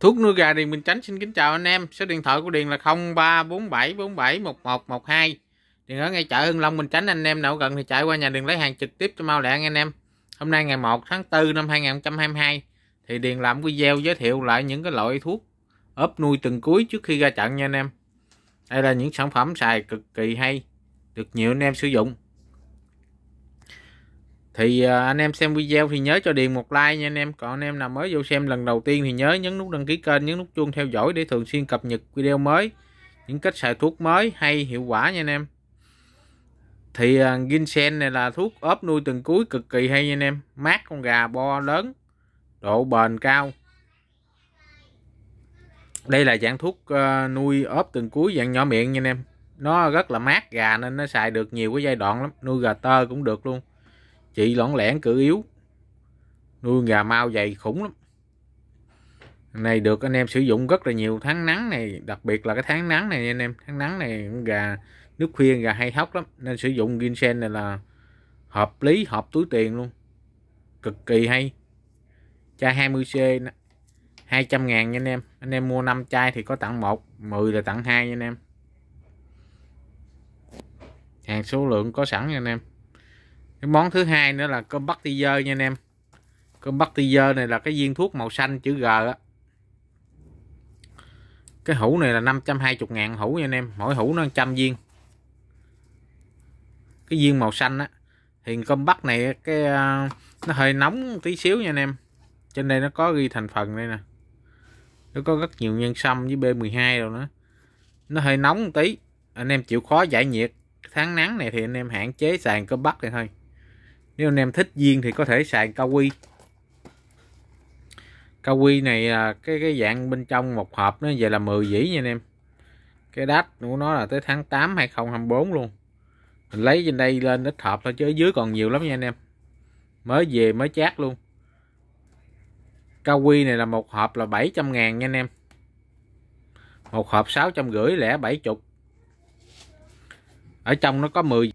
Thuốc nuôi gà Điền Bình Chánh xin kính chào anh em. Số điện thoại của Điền là 0347471112. Điền ở ngay chợ Hưng Long Bình Chánh anh em nào gần thì chạy qua nhà Điền lấy hàng trực tiếp cho mau lẹ anh em. Hôm nay ngày 1 tháng 4 năm 2022 thì Điền làm video giới thiệu lại những cái loại thuốc ốp nuôi từng cuối trước khi ra trận nha anh em. Đây là những sản phẩm xài cực kỳ hay, được nhiều anh em sử dụng thì à, anh em xem video thì nhớ cho điền một like nha anh em còn anh em nào mới vô xem lần đầu tiên thì nhớ nhấn nút đăng ký kênh nhấn nút chuông theo dõi để thường xuyên cập nhật video mới những cách xài thuốc mới hay hiệu quả nha anh em thì à, ginseng này là thuốc ốp nuôi từng cuối cực kỳ hay nha anh em mát con gà bo lớn độ bền cao đây là dạng thuốc à, nuôi ốp từng cuối dạng nhỏ miệng nha anh em nó rất là mát gà nên nó xài được nhiều cái giai đoạn lắm nuôi gà tơ cũng được luôn chị lõn lẻn cự yếu nuôi gà mau dày khủng lắm này được anh em sử dụng rất là nhiều tháng nắng này đặc biệt là cái tháng nắng này anh em tháng nắng này gà nước khuyên gà hay hóc lắm nên sử dụng ginseng này là hợp lý hợp túi tiền luôn cực kỳ hay chai 20c 200 ngàn nha anh em anh em mua 5 chai thì có tặng 1 10 là tặng 2 nha anh em hàng số lượng có sẵn nha anh em cái món thứ hai nữa là cơm bắc ti dơ nha anh em cơm bắc ti dơ này là cái viên thuốc màu xanh chữ G á cái hũ này là 520 ngàn hũ nha anh em mỗi hũ nó 100 viên cái viên màu xanh á thì cơm bắc này cái à, nó hơi nóng tí xíu nha anh em trên đây nó có ghi thành phần đây nè nó có rất nhiều nhân sâm với B12 rồi nữa nó hơi nóng tí anh em chịu khó giải nhiệt tháng nắng này thì anh em hạn chế xài cơm bắc này thôi nếu anh em thích viên thì có thể xài cao quy cao quy này à, cái cái dạng bên trong một hộp nó về là 10 dĩ nha anh em cái đắt của nó là tới tháng 8 2024 luôn mình lấy trên đây lên ít hộp thôi chứ dưới còn nhiều lắm nha anh em mới về mới chát luôn cao quy này là một hộp là 700 ngàn nha anh em một hộp 650 lẻ 70 ở trong nó có 10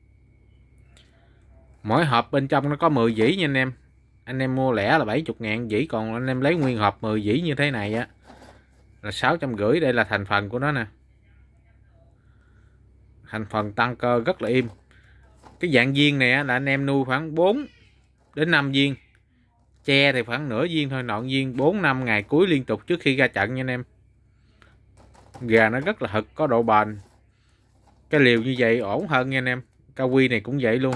mỗi hộp bên trong nó có 10 dĩ nha anh em anh em mua lẻ là 70 ngàn dĩ còn anh em lấy nguyên hộp 10 dĩ như thế này á là gửi đây là thành phần của nó nè thành phần tăng cơ rất là im cái dạng viên này là anh em nuôi khoảng 4 đến 5 viên che thì khoảng nửa viên thôi nọn viên 4 năm ngày cuối liên tục trước khi ra trận nha anh em gà nó rất là thật có độ bền cái liều như vậy ổn hơn nha anh em cao quy này cũng vậy luôn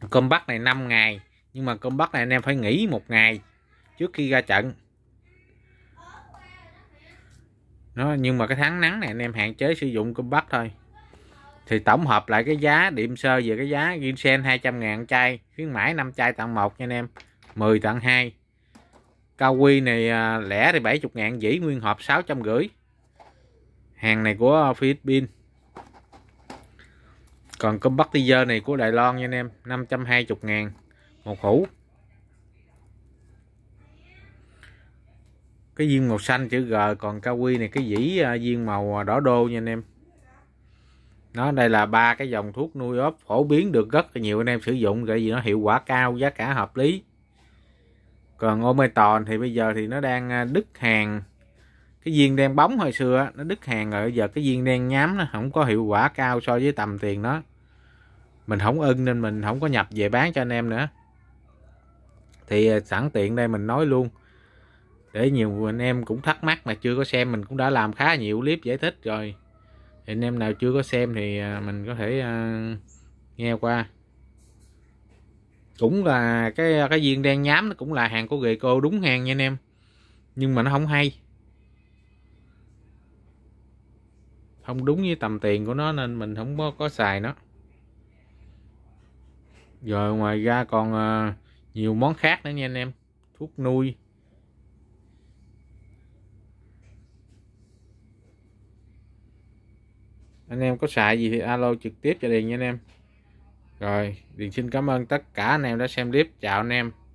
cơm combat này 5 ngày nhưng mà cơm combat này anh em phải nghỉ một ngày trước khi ra trận nó nhưng mà cái tháng nắng này anh em hạn chế sử dụng cơm combat thôi thì tổng hợp lại cái giá điểm sơ về cái giá Ginsen 200 ngàn chai khuyến mãi 5 chai tặng 1 nha anh em 10 tặng 2 cao quy này à, lẻ thì 70 ngàn dĩ nguyên hộp 650 hàng này của Philippines còn cơm bắt teaser này của Đài Loan nha anh em 520 ngàn một hũ cái viên màu xanh chữ G còn cao quy này cái dĩ à, viên màu à, đỏ đô nha anh em nó đây là ba cái dòng thuốc nuôi ốp phổ biến được rất là nhiều anh em sử dụng bởi vì nó hiệu quả cao giá cả hợp lý còn tòn thì bây giờ thì nó đang à, đứt hàng cái viên đen bóng hồi xưa nó đứt hàng rồi giờ cái viên đen nhám nó không có hiệu quả cao so với tầm tiền nó mình không ưng nên mình không có nhập về bán cho anh em nữa thì à, sẵn tiện đây mình nói luôn để nhiều anh em cũng thắc mắc mà chưa có xem mình cũng đã làm khá nhiều clip giải thích rồi anh em nào chưa có xem thì à, mình có thể à, nghe qua cũng là cái cái viên đen nhám nó cũng là hàng của ghề cô đúng hàng nha anh em nhưng mà nó không hay không đúng với tầm tiền của nó nên mình không có, có xài nó rồi ngoài ra còn ờ, nhiều món khác nữa nha anh em thuốc nuôi anh em có xài gì thì alo trực tiếp cho Điền nha anh em rồi Điền xin cảm ơn tất cả anh em đã xem clip chào anh em